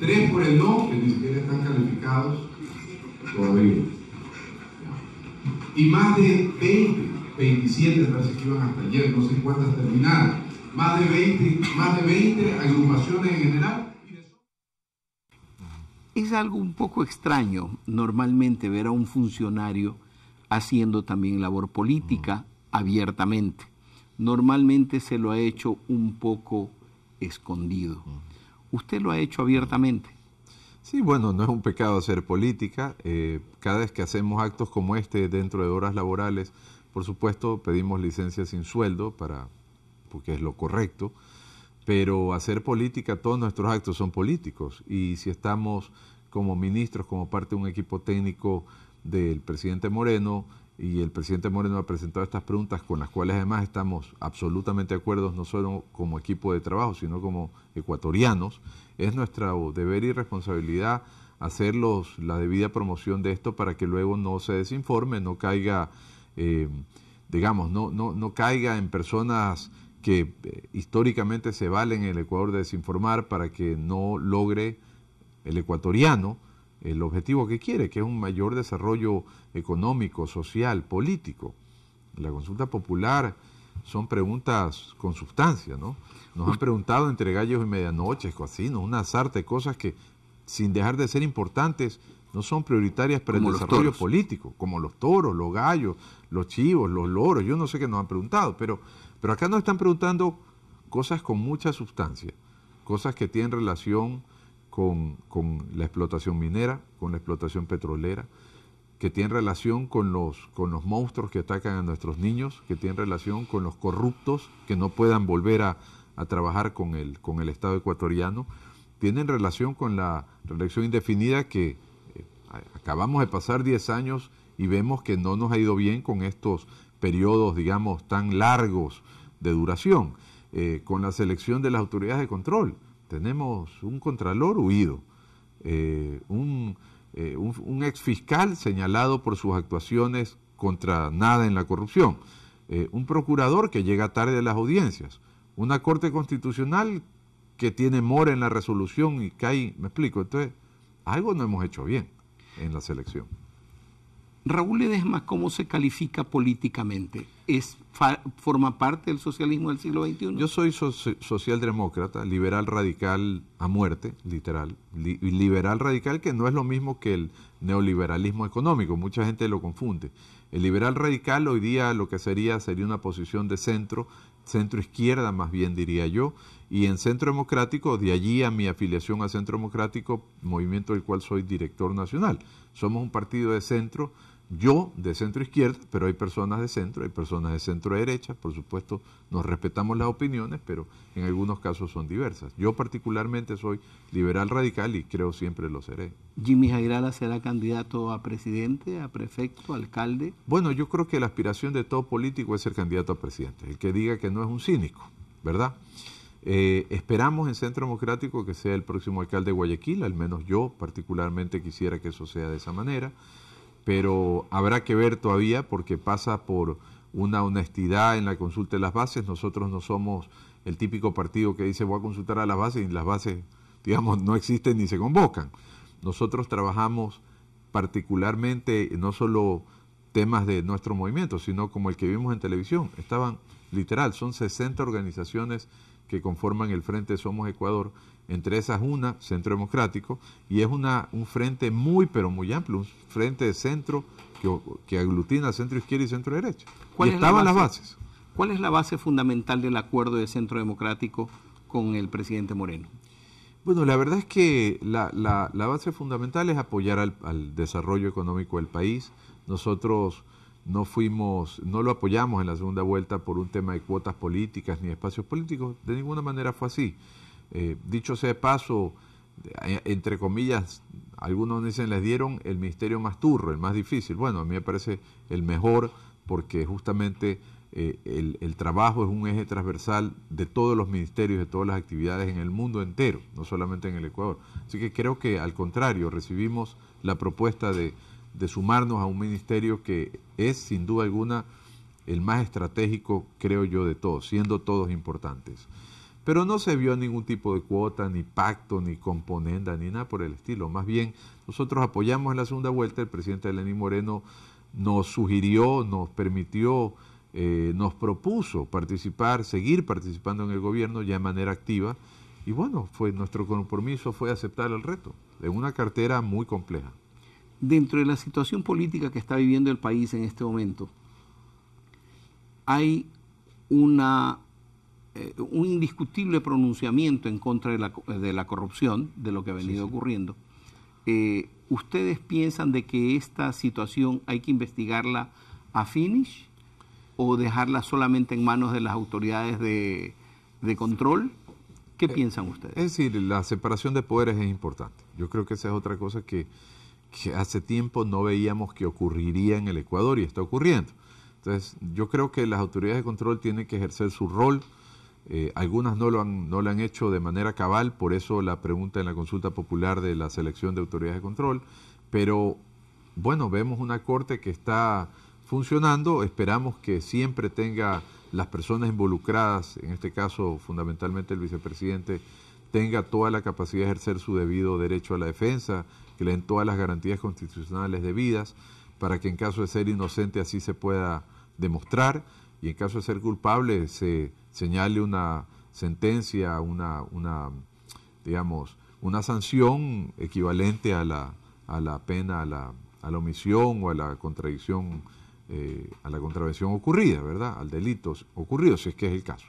Tres por el no, que ni siquiera están calificados todavía. Y más de 20, 27 parece que iban hasta ayer, no sé cuántas terminaron. Más de 20, más de 20 agrupaciones en general. Es algo un poco extraño normalmente ver a un funcionario haciendo también labor política abiertamente. Normalmente se lo ha hecho un poco escondido. ¿Usted lo ha hecho abiertamente? Sí, bueno, no es un pecado hacer política. Eh, cada vez que hacemos actos como este dentro de horas laborales, por supuesto pedimos licencia sin sueldo para, porque es lo correcto. Pero hacer política, todos nuestros actos son políticos. Y si estamos como ministros, como parte de un equipo técnico del presidente Moreno y el presidente Moreno ha presentado estas preguntas con las cuales además estamos absolutamente de acuerdo, no solo como equipo de trabajo, sino como ecuatorianos, es nuestro deber y responsabilidad hacer la debida promoción de esto para que luego no se desinforme, no caiga, eh, digamos, no, no, no caiga en personas que eh, históricamente se valen en el Ecuador de desinformar para que no logre el ecuatoriano el objetivo que quiere, que es un mayor desarrollo económico, social, político. La consulta popular son preguntas con sustancia, ¿no? Nos han preguntado entre gallos y medianoche, cocinos, una sarta de cosas que, sin dejar de ser importantes, no son prioritarias para el desarrollo político, como los toros, los gallos, los chivos, los loros, yo no sé qué nos han preguntado, pero, pero acá nos están preguntando cosas con mucha sustancia, cosas que tienen relación con, la explotación minera, con la explotación petrolera, que tiene relación con los, con los monstruos que atacan a nuestros niños, que tiene relación con los corruptos que no puedan volver a, trabajar con el, con el Estado ecuatoriano, tienen relación con la reelección indefinida que eh, acabamos de pasar 10 años y vemos que no nos ha ido bien con estos periodos, digamos, tan largos de duración, eh, con la selección de las autoridades de control. Tenemos un contralor huido, eh, eh, un, un, exfiscal señalado por sus actuaciones contra nada en la corrupción, eh, un procurador que llega tarde a las audiencias, una corte constitucional que tiene mora en la resolución y cae, me explico, entonces algo no hemos hecho bien en la selección. Raúl Ledesma, ¿cómo se califica políticamente? ¿Es, ¿Forma parte del socialismo del siglo XXI? Yo soy socialdemócrata, liberal radical a muerte, literal. liberal radical que no es lo mismo que el neoliberalismo económico, mucha gente lo confunde. El liberal radical hoy día lo que sería sería una posición de centro, centro izquierda más bien diría yo, y en Centro Democrático, de allí a mi afiliación a Centro Democrático, movimiento del cual soy director nacional. Somos un partido de centro yo de centro izquierda, pero hay personas de centro, hay personas de centro derecha, por supuesto nos respetamos las opiniones, pero en algunos casos son diversas. Yo particularmente soy liberal radical y creo siempre lo seré. ¿Jimmy Jairala será candidato a presidente, a prefecto, alcalde? Bueno, yo creo que la aspiración de todo político es ser candidato a presidente, el que diga que no es un cínico, ¿verdad? Eh, esperamos en Centro Democrático que sea el próximo alcalde de Guayaquil, al menos yo particularmente quisiera que eso sea de esa manera pero habrá que ver todavía porque pasa por una honestidad en la consulta de las bases. Nosotros no somos el típico partido que dice voy a consultar a las bases y las bases, digamos, no existen ni se convocan. Nosotros trabajamos particularmente no solo temas de nuestro movimiento, sino como el que vimos en televisión. Estaban, literal, son 60 organizaciones que conforman el Frente Somos Ecuador. Entre esas una, Centro Democrático, y es una, un frente muy, pero muy amplio, un frente de centro que, aglutina centro izquierda y centro derecha. ¿Cuál estaban las bases. ¿Cuál es la base fundamental del acuerdo de Centro Democrático con el presidente Moreno? Bueno, la verdad es que la, base fundamental es apoyar al, desarrollo económico del país. Nosotros no fuimos, no lo apoyamos en la segunda vuelta por un tema de cuotas políticas ni espacios políticos, de ninguna manera fue así. Eh, dicho sea de paso, eh, entre comillas, algunos dicen les dieron el ministerio más turro, el más difícil. Bueno, a mí me parece el mejor porque justamente eh, el, el, trabajo es un eje transversal de todos los ministerios, de todas las actividades en el mundo entero, no solamente en el Ecuador. Así que creo que al contrario, recibimos la propuesta de, de sumarnos a un ministerio que es sin duda alguna el más estratégico, creo yo, de todos, siendo todos importantes. Pero no se vio ningún tipo de cuota, ni pacto, ni componenda, ni nada por el estilo. Más bien, nosotros apoyamos en la segunda vuelta, el presidente Lenín Moreno nos sugirió, nos permitió, eh, nos propuso participar, seguir participando en el gobierno ya de manera activa. Y bueno, fue, nuestro compromiso fue aceptar el reto, en una cartera muy compleja dentro de la situación política que está viviendo el país en este momento, hay una, eh, un indiscutible pronunciamiento en contra de la, corrupción, de lo que ha venido ocurriendo. Eh, ¿Ustedes piensan de que esta situación hay que investigarla a finish o dejarla solamente en manos de las autoridades de, control? ¿Qué eh, piensan ustedes? Es decir, la separación de poderes es importante. Yo creo que esa es otra cosa que que hace tiempo no veíamos que ocurriría en el Ecuador y está ocurriendo. Entonces, yo creo que las autoridades de control tienen que ejercer su rol. Eh, algunas no lo, han, no lo han hecho de manera cabal, por eso la pregunta en la consulta popular de la selección de autoridades de control. Pero bueno, vemos una corte que está funcionando, esperamos que siempre tenga las personas involucradas, en este caso fundamentalmente el vicepresidente, tenga toda la capacidad de ejercer su debido derecho a la defensa, que le den todas las garantías constitucionales debidas para que en caso de ser inocente así se pueda demostrar y en caso de ser culpable se señale una sentencia, una, digamos, una sanción equivalente a la, pena, a la, omisión o a la contradicción, eh, a la contravención ocurrida, ¿verdad? Al delito ocurrido, si es que es el caso.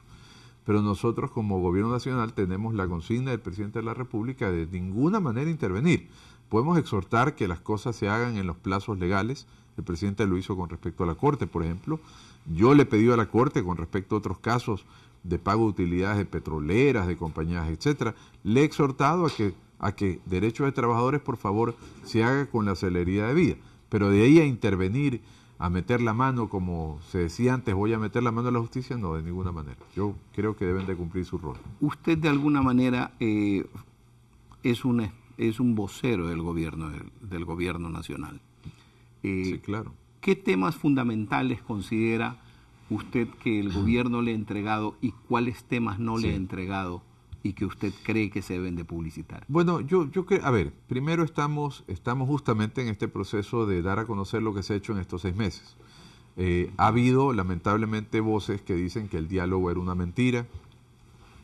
Pero nosotros como gobierno nacional tenemos la consigna del presidente de la República de ninguna manera intervenir. Podemos exhortar que las cosas se hagan en los plazos legales. El presidente lo hizo con respecto a la Corte, por ejemplo. Yo le he pedido a la Corte con respecto a otros casos de pago de utilidades de petroleras, de compañías, etcétera. Le he exhortado a que, a que derechos de trabajadores, por favor, se haga con la celeridad de vida. Pero de ahí a intervenir, a meter la mano, como se decía antes, voy a meter la mano a la justicia, no, de ninguna manera. Yo creo que deben de cumplir su rol. ¿Usted de alguna manera eh, es una es un vocero del gobierno, del, gobierno nacional. Eh, sí, claro. ¿Qué temas fundamentales considera usted que el gobierno le ha entregado y cuáles temas no le ha entregado y que usted cree que se deben de publicitar? Bueno, yo, yo creo, a ver, primero estamos, estamos justamente en este proceso de dar a conocer lo que se ha hecho en estos seis meses. Eh, ha habido, lamentablemente, voces que dicen que el diálogo era una mentira,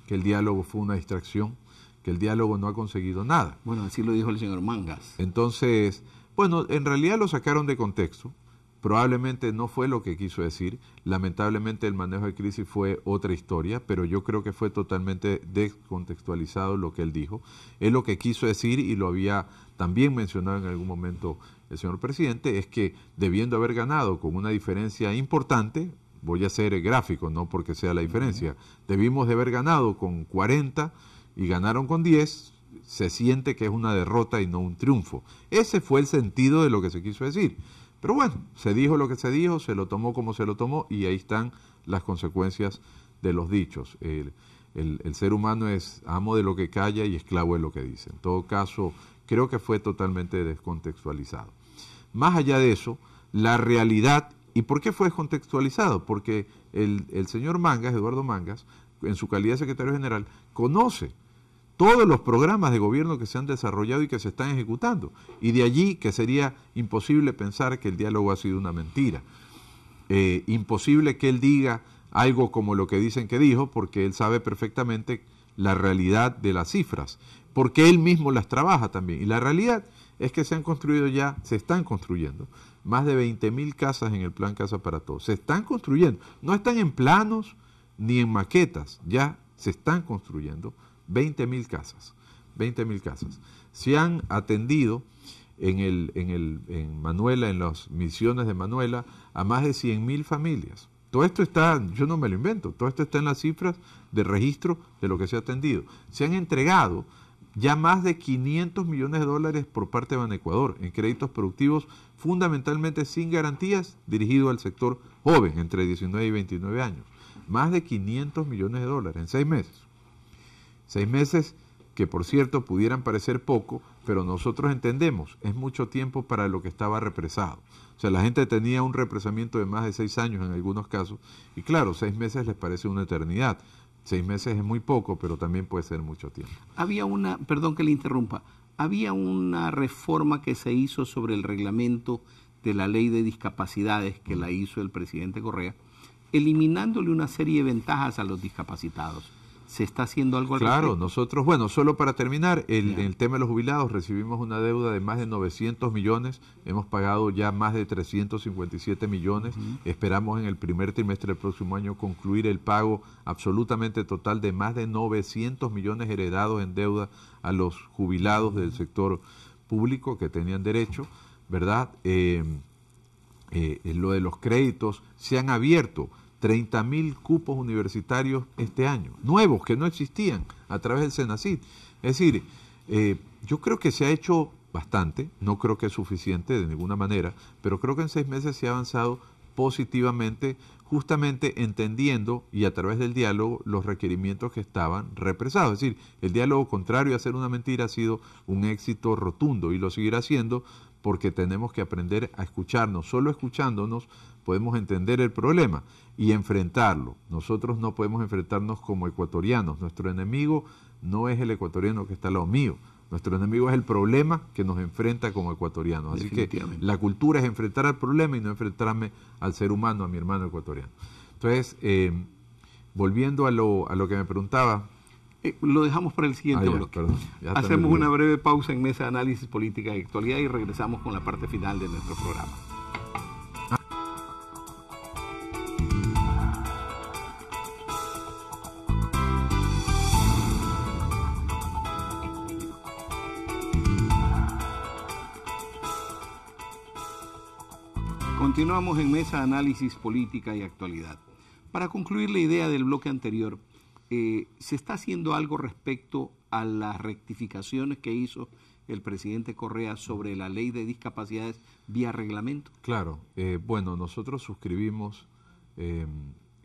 que el diálogo fue una distracción que el diálogo no ha conseguido nada. Bueno, así lo dijo el señor Mangas. Entonces, bueno, en realidad lo sacaron de contexto. Probablemente no fue lo que quiso decir. Lamentablemente el manejo de crisis fue otra historia, pero yo creo que fue totalmente descontextualizado lo que él dijo. Es lo que quiso decir y lo había también mencionado en algún momento el señor presidente, es que debiendo haber ganado con una diferencia importante, voy a ser gráfico, no porque sea la diferencia, debimos de haber ganado con 40 y ganaron con 10, se siente que es una derrota y no un triunfo. Ese fue el sentido de lo que se quiso decir. Pero bueno, se dijo lo que se dijo, se lo tomó como se lo tomó y ahí están las consecuencias de los dichos. El, ser humano es amo de lo que calla y esclavo de lo que dice. En todo caso, creo que fue totalmente descontextualizado. Más allá de eso, la realidad, ¿y por qué fue descontextualizado? Porque el, el señor Mangas, Eduardo Mangas, en su calidad de secretario general, conoce todos los programas de gobierno que se han desarrollado y que se están ejecutando. Y de allí que sería imposible pensar que el diálogo ha sido una mentira. Eh, imposible que él diga algo como lo que dicen que dijo, porque él sabe perfectamente la realidad de las cifras, porque él mismo las trabaja también. Y la realidad es que se han construido ya, se están construyendo más de 20.000 casas en el plan Casa para Todos. Se están construyendo, no están en planos, ni en maquetas, ya se están construyendo 20.000 casas. 20.000 casas. Se han atendido en, Manuela, en las misiones de Manuela, a más de 100.000 familias. Todo esto está, yo no me lo invento, todo esto está en las cifras de registro de lo que se ha atendido. Se han entregado ya más de 500 millones de dólares por parte de Banecuador en créditos productivos fundamentalmente sin garantías dirigido al sector joven entre 19 y 29 años más de 500 millones de dólares en seis meses. Seis meses que por cierto pudieran parecer poco, pero nosotros entendemos, es mucho tiempo para lo que estaba represado. O sea, la gente tenía un represamiento de más de seis años en algunos casos, y claro, seis meses les parece una eternidad. Seis meses es muy poco, pero también puede ser mucho tiempo. Había una, perdón que le interrumpa, había una reforma que se hizo sobre el reglamento de la ley de discapacidades que mm. la hizo el presidente Correa, eliminándole una serie de ventajas a los discapacitados. ¿Se está haciendo algo al Claro, nosotros, bueno, solo para terminar, el, el, tema de los jubilados, recibimos una deuda de más de 900 millones, hemos pagado ya más de 357 millones, esperamos en el primer trimestre del próximo año concluir el pago absolutamente total de más de 900 millones heredados en deuda a los jubilados del sector público que tenían derecho, ¿verdad? Eh, eh, lo de los créditos, se han abierto 30.000 cupos universitarios este año, nuevos que no existían a través del Senacid. Es decir, eh, yo creo que se ha hecho bastante, no creo que es suficiente de ninguna manera, pero creo que en seis meses se ha avanzado positivamente, justamente entendiendo y a través del diálogo los requerimientos que estaban represados. Es decir, el diálogo contrario a hacer una mentira ha sido un éxito rotundo y lo seguirá siendo porque tenemos que aprender a escucharnos. Solo escuchándonos podemos entender el problema y enfrentarlo. Nosotros no podemos enfrentarnos como ecuatorianos. Nuestro enemigo no es el ecuatoriano que está al lado mío. Nuestro enemigo es el problema que nos enfrenta como ecuatorianos. Así que la cultura es enfrentar al problema y no enfrentarme al ser humano, a mi hermano ecuatoriano. Entonces, eh, volviendo a lo que me preguntaba, eh, lo dejamos para el siguiente ah, bloque. Hacemos una breve pausa en Mesa de Análisis Política y Actualidad y regresamos con la parte final de nuestro programa. Continuamos en Mesa de Análisis Política y Actualidad. Para concluir la idea del bloque anterior, eh, ¿se está haciendo algo respecto a las rectificaciones que hizo el presidente Correa sobre la ley de discapacidades vía reglamento? Claro, eh, bueno, nosotros suscribimos eh,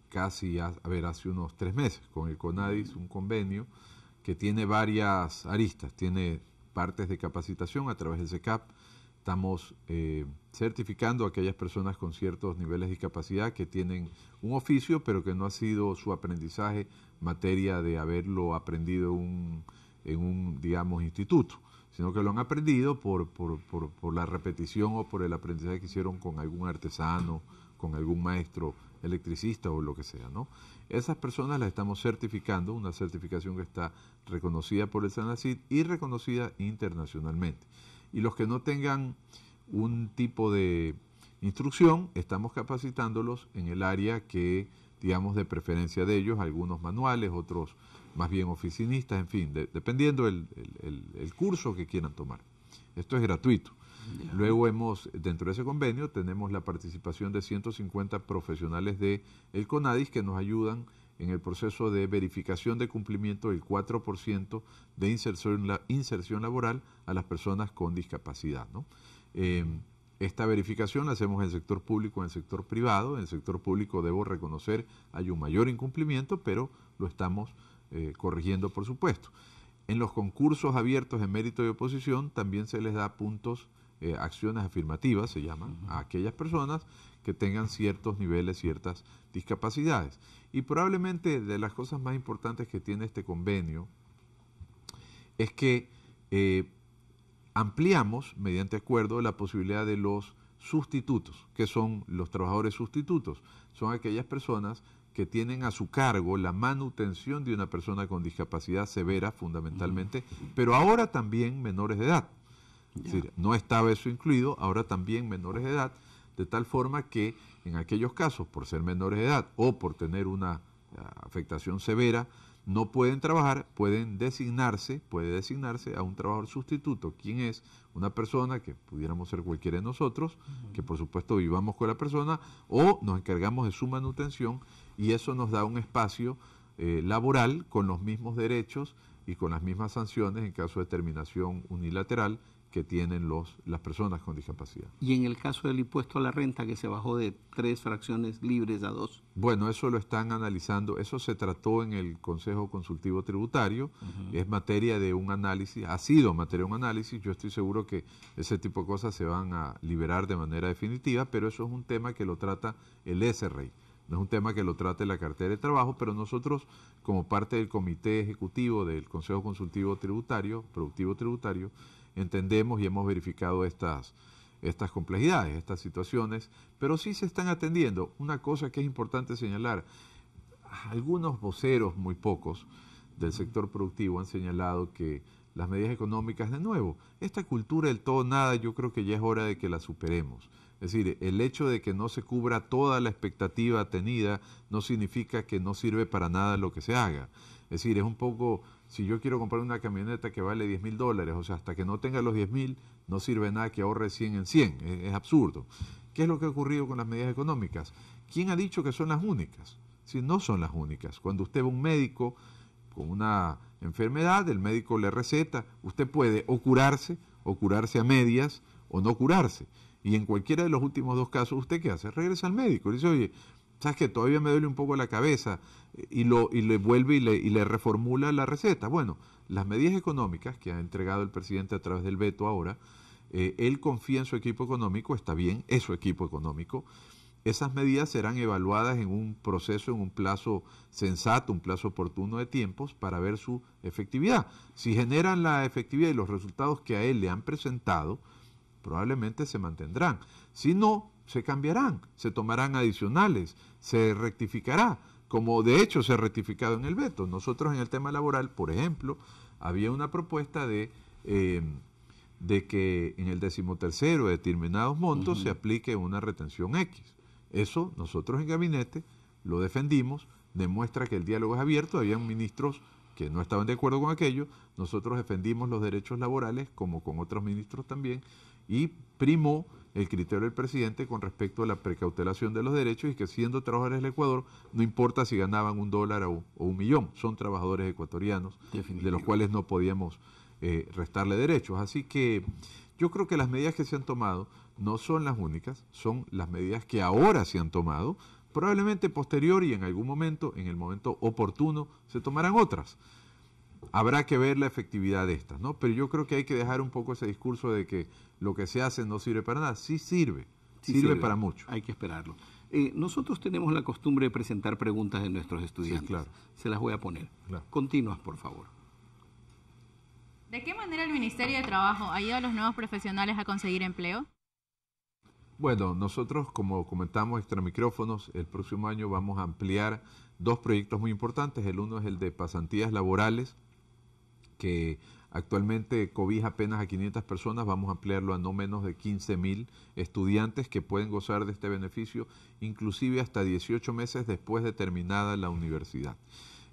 casi, a, ver, hace unos tres meses con el CONADIS un convenio que tiene varias aristas, tiene partes de capacitación a través del SECAP estamos eh, certificando a aquellas personas con ciertos niveles de capacidad que tienen un oficio, pero que no ha sido su aprendizaje materia de haberlo aprendido en un, digamos, instituto, sino que lo han aprendido por, la repetición o por el aprendizaje que hicieron con algún artesano, con algún maestro electricista o lo que sea, ¿no? Esas personas las estamos certificando, una certificación que está reconocida por el SANACID y reconocida internacionalmente y los que no tengan un tipo de instrucción, estamos capacitándolos en el área que, digamos, de preferencia de ellos, algunos manuales, otros más bien oficinistas, en fin, dependiendo el, curso que quieran tomar. Esto es gratuito. Luego hemos, dentro de ese convenio, tenemos la participación de 150 profesionales de el CONADIS que nos ayudan en el proceso de verificación de cumplimiento del 4% de inserción, la, inserción laboral a las personas con discapacidad. Em, esta verificación la hacemos en el sector público, en el sector privado. En el sector público debo reconocer hay un mayor incumplimiento, pero lo estamos eh, corrigiendo, por supuesto. En los concursos abiertos en mérito y oposición también se les da puntos, eh, acciones afirmativas, se llaman, a aquellas personas que tengan ciertos niveles, ciertas discapacidades. Y probablemente de las cosas más importantes que tiene este convenio es que eh, ampliamos, mediante acuerdo, la posibilidad de los sustitutos, que son los trabajadores sustitutos. Son aquellas personas que tienen a su cargo la manutención de una persona con discapacidad severa, fundamentalmente, pero ahora también menores de edad. Es decir, no estaba eso incluido, ahora también menores de edad de tal forma que en aquellos casos, por ser menores de edad o por tener una eh, afectación severa, no pueden trabajar, pueden designarse, puede designarse a un trabajador sustituto, quien es una persona que pudiéramos ser cualquiera de nosotros, que por supuesto vivamos con la persona, o nos encargamos de su manutención y eso nos da un espacio eh, laboral con los mismos derechos y con las mismas sanciones en caso de terminación unilateral que tienen los, las personas con discapacidad. ¿Y en el caso del impuesto a la renta que se bajó de tres fracciones libres a dos? Bueno, eso lo están analizando, eso se trató en el Consejo Consultivo Tributario, es materia de un análisis, ha sido materia de un análisis, yo estoy seguro que ese tipo de cosas se van a liberar de manera definitiva, pero eso es un tema que lo trata el SRI. No es un tema que lo trate la cartera de trabajo, pero nosotros, como parte del comité ejecutivo del Consejo Consultivo Tributario, Productivo Tributario, entendemos y hemos verificado estas, estas complejidades, estas situaciones, pero sí se están atendiendo. Una cosa que es importante señalar, algunos voceros, muy pocos, del sector productivo han señalado que las medidas económicas, de nuevo, esta cultura del todo nada yo creo que ya es hora de que la superemos. Es decir, el hecho de que no se cubra toda la expectativa tenida no significa que no sirve para nada lo que se haga. Es decir, es un poco si yo quiero comprar una camioneta que vale 10 mil dólares, o sea, hasta que no tenga los 10 mil, no sirve nada que ahorre 100 en 100, es, absurdo. ¿Qué es lo que ha ocurrido con las medidas económicas? ¿Quién ha dicho que son las únicas? Si no son las únicas. Cuando usted va a un médico con una enfermedad, el médico le receta, usted puede o curarse, o curarse a medias, o no curarse. Y en cualquiera de los últimos dos casos, ¿usted qué hace? Regresa al médico y dice, oye, ¿sabes qué? Todavía me duele un poco la cabeza eh, y, lo, y le vuelve y le, reformula la receta. Bueno, las medidas económicas que ha entregado el presidente a través del veto ahora, eh, él confía en su equipo económico, está bien, es su equipo económico. Esas medidas serán evaluadas en un proceso, en un plazo sensato, un plazo oportuno de tiempos para ver su efectividad. Si generan la efectividad y los resultados que a él le han presentado, probablemente se mantendrán. Si no, se cambiarán, se tomarán adicionales, se rectificará, como de hecho se ha rectificado en el veto. Nosotros en el tema laboral, por ejemplo, había una propuesta de, eh, de que en el decimotercero de determinados montos se aplique una retención X. Eso nosotros en gabinete lo defendimos, demuestra que el diálogo es abierto, habían ministros que no estaban de acuerdo con aquello, nosotros defendimos los derechos laborales como con otros ministros también y primó el criterio del presidente con respecto a la precautelación de los derechos y que siendo trabajadores del Ecuador, no importa si ganaban un dólar o, un millón, son trabajadores ecuatorianos, de los cuales no podíamos eh, restarle derechos. Así que yo creo que las medidas que se han tomado no son las únicas, son las medidas que ahora se han tomado, probablemente posterior y en algún momento, en el momento oportuno, se tomarán otras. Habrá que ver la efectividad de estas, ¿no? Pero yo creo que hay que dejar un poco ese discurso de que lo que se hace no sirve para nada. Sí sirve, sirve, para mucho. Hay que esperarlo. Eh, nosotros tenemos la costumbre de presentar preguntas de nuestros estudiantes. Sí, claro. Se las voy a poner. Claro. Continuas, por favor. ¿De qué manera el Ministerio de Trabajo ayuda a los nuevos profesionales a conseguir empleo? Bueno, nosotros, como comentamos extra micrófonos, el próximo año vamos a ampliar dos proyectos muy importantes. El uno es el de pasantías laborales que actualmente cobija apenas a 500 personas, vamos a ampliarlo a no menos de mil estudiantes que pueden gozar de este beneficio, inclusive hasta 18 meses después de terminada la universidad.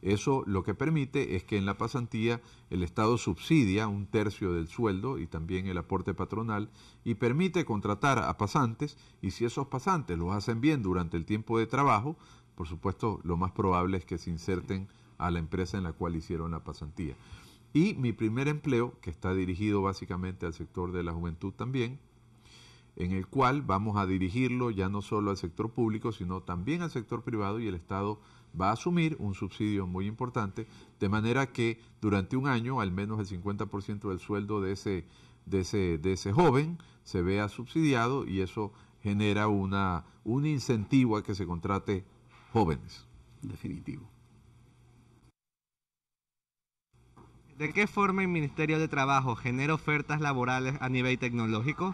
Eso lo que permite es que en la pasantía el Estado subsidia un tercio del sueldo y también el aporte patronal y permite contratar a pasantes y si esos pasantes los hacen bien durante el tiempo de trabajo, por supuesto lo más probable es que se inserten a la empresa en la cual hicieron la pasantía. Y mi primer empleo, que está dirigido básicamente al sector de la juventud también, en el cual vamos a dirigirlo ya no solo al sector público, sino también al sector privado y el Estado va a asumir un subsidio muy importante, de manera que durante un año al menos el 50% del sueldo de ese, de, ese, de ese joven se vea subsidiado y eso genera una, un incentivo a que se contrate jóvenes. Definitivo. ¿De qué forma el Ministerio de Trabajo genera ofertas laborales a nivel tecnológico?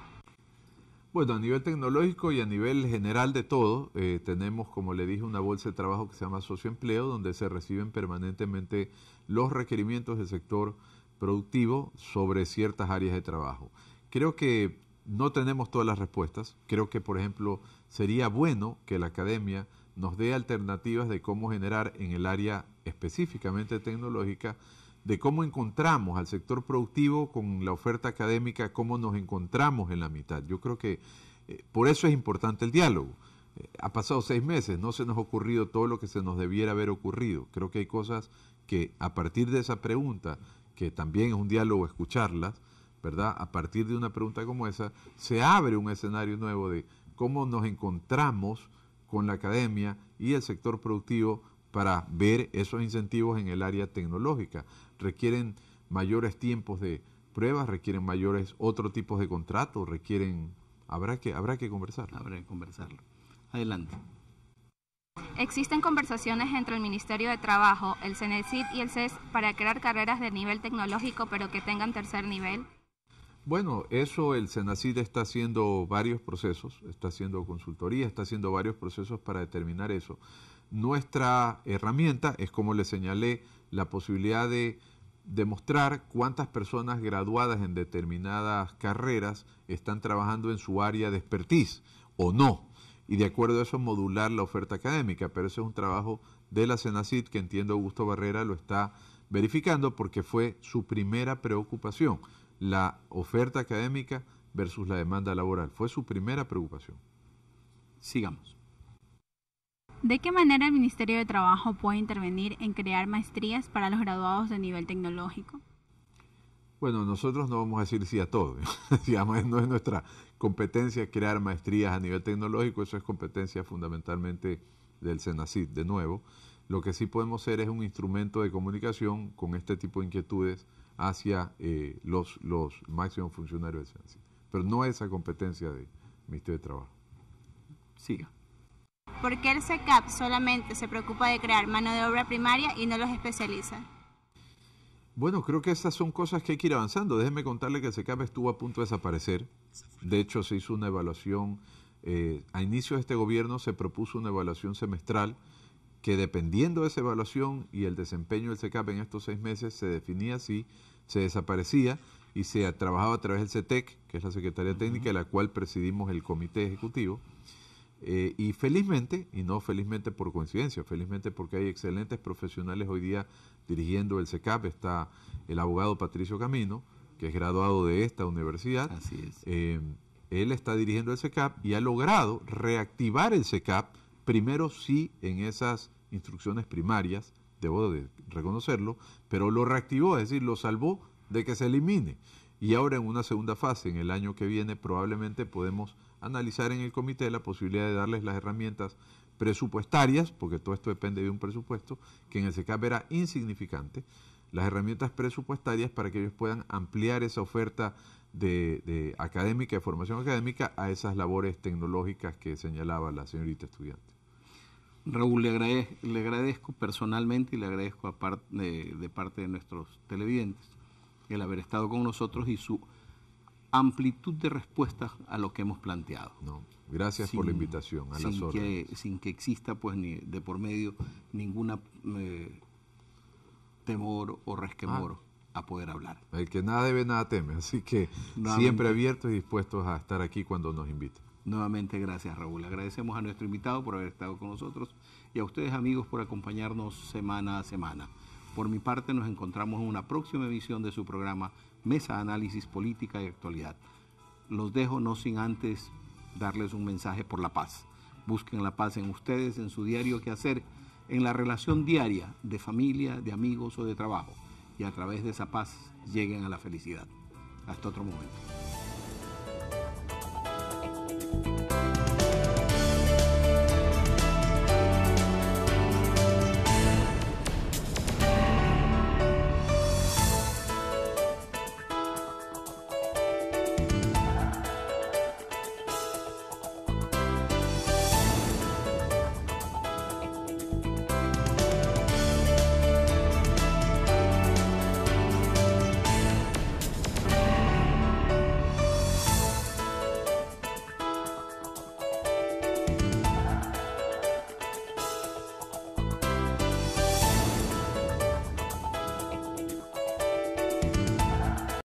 Bueno, a nivel tecnológico y a nivel general de todo, eh, tenemos, como le dije, una bolsa de trabajo que se llama socioempleo, donde se reciben permanentemente los requerimientos del sector productivo sobre ciertas áreas de trabajo. Creo que no tenemos todas las respuestas. Creo que, por ejemplo, sería bueno que la academia nos dé alternativas de cómo generar en el área específicamente tecnológica de cómo encontramos al sector productivo con la oferta académica, cómo nos encontramos en la mitad. Yo creo que eh, por eso es importante el diálogo. Eh, ha pasado seis meses, no se nos ha ocurrido todo lo que se nos debiera haber ocurrido. Creo que hay cosas que a partir de esa pregunta, que también es un diálogo escucharlas, ¿verdad? A partir de una pregunta como esa, se abre un escenario nuevo de cómo nos encontramos con la academia y el sector productivo para ver esos incentivos en el área tecnológica requieren mayores tiempos de pruebas, requieren mayores otro tipos de contratos, requieren habrá que habrá que conversar. Habrá que conversarlo. Adelante. Existen conversaciones entre el Ministerio de Trabajo, el CENESID y el CES para crear carreras de nivel tecnológico pero que tengan tercer nivel. Bueno, eso el CENACID está haciendo varios procesos, está haciendo consultoría, está haciendo varios procesos para determinar eso. Nuestra herramienta es, como le señalé, la posibilidad de demostrar cuántas personas graduadas en determinadas carreras están trabajando en su área de expertise o no. Y de acuerdo a eso modular la oferta académica, pero ese es un trabajo de la CENACID que entiendo Augusto Barrera lo está verificando porque fue su primera preocupación, la oferta académica versus la demanda laboral. Fue su primera preocupación. Sigamos. ¿De qué manera el Ministerio de Trabajo puede intervenir en crear maestrías para los graduados de nivel tecnológico? Bueno, nosotros no vamos a decir sí a todo. ¿eh? no es nuestra competencia crear maestrías a nivel tecnológico, eso es competencia fundamentalmente del SENACID. de nuevo. Lo que sí podemos ser es un instrumento de comunicación con este tipo de inquietudes hacia eh, los, los máximos funcionarios del SENACID, Pero no esa competencia del Ministerio de Trabajo. Siga. ¿Por qué el SECAP solamente se preocupa de crear mano de obra primaria y no los especializa. Bueno, creo que esas son cosas que hay que ir avanzando. Déjeme contarle que el SECAP estuvo a punto de desaparecer. De hecho, se hizo una evaluación, eh, a inicio de este gobierno se propuso una evaluación semestral que dependiendo de esa evaluación y el desempeño del SECAP en estos seis meses se definía si se desaparecía y se trabajaba a través del CETEC, que es la Secretaría Técnica, la cual presidimos el Comité Ejecutivo. Eh, y felizmente, y no felizmente por coincidencia, felizmente porque hay excelentes profesionales hoy día dirigiendo el SECAP, está el abogado Patricio Camino, que es graduado de esta universidad. Así es. Eh, él está dirigiendo el SECAP y ha logrado reactivar el SECAP, primero sí en esas instrucciones primarias, debo de reconocerlo, pero lo reactivó, es decir, lo salvó de que se elimine. Y ahora en una segunda fase, en el año que viene, probablemente podemos analizar en el comité la posibilidad de darles las herramientas presupuestarias, porque todo esto depende de un presupuesto, que en el SECAP era insignificante, las herramientas presupuestarias para que ellos puedan ampliar esa oferta de, académica, de formación académica, a esas labores tecnológicas que señalaba la señorita estudiante. Raúl, le, agradezco personalmente y le agradezco de parte de nuestros televidentes el haber estado con nosotros y su amplitud de respuestas a lo que hemos planteado. No, gracias por la invitación a sin Que, sin que exista pues ni de por medio ninguna eh, temor o resquemor ah. a poder hablar. El que nada debe nada teme, así que siempre abiertos y dispuestos a estar aquí cuando nos inviten. Nuevamente gracias Raúl, agradecemos a nuestro invitado por haber estado con nosotros y a ustedes amigos por acompañarnos semana a semana. Por mi parte nos encontramos en una próxima emisión de su programa mesa de Análisis Política y Actualidad. Los dejo no sin antes darles un mensaje por la paz. Busquen la paz en ustedes, en su diario que hacer, en la relación diaria de familia, de amigos o de trabajo. Y a través de esa paz lleguen a la felicidad. Hasta otro momento.